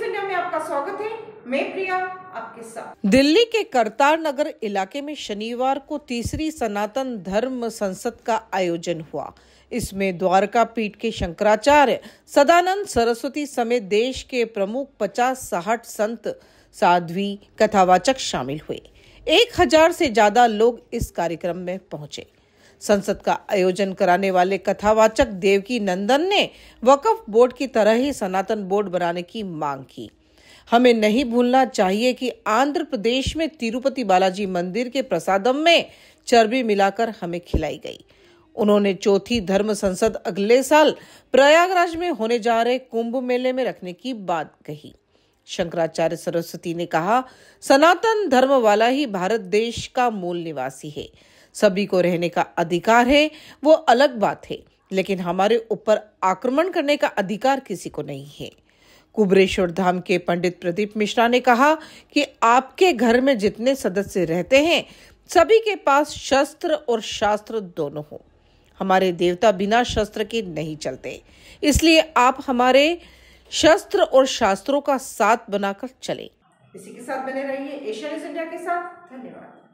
news India में आपका स्वागत है मैं प्रिया आपके साथ दिल्ली के करतार नगर इलाके में शनिवार को तीसरी सनातन धर्म संसद का आयोजन हुआ इसमें द्वारका पीठ के शंकराचार्य सदानंद सरस्वती समेत देश के प्रमुख पचास साहठ संत साध्वी कथावाचक शामिल हुए एक हजार से ज्यादा लोग इस कार्यक्रम में पहुंचे संसद का आयोजन कराने वाले कथावाचक देवकी नंदन ने वक्फ बोर्ड की तरह ही सनातन बोर्ड बनाने की मांग की हमें नहीं भूलना चाहिए कि आंध्र प्रदेश में तिरुपति बालाजी मंदिर के प्रसादम में चर्बी मिलाकर हमें खिलाई गई उन्होंने चौथी धर्म संसद अगले साल प्रयागराज में होने जा रहे कुंभ मेले में रखने की बात कही शंकराचार्य सरस्वती ने कहा सनातन धर्म वाला ही भारत देश का मूल निवासी है सभी को रहने का अधिकार है वो अलग बात है लेकिन हमारे ऊपर आक्रमण करने का अधिकार किसी को नहीं है कुबरेश्वर धाम के पंडित प्रदीप मिश्रा ने कहा कि आपके घर में जितने सदस्य रहते हैं सभी के पास शस्त्र और शास्त्र दोनों हो हमारे देवता बिना शस्त्र के नहीं चलते इसलिए आप हमारे शस्त्र और शास्त्रों का साथ बनाकर चले इसी के साथ बने रहिए एशियन इंडिया के साथ धन्यवाद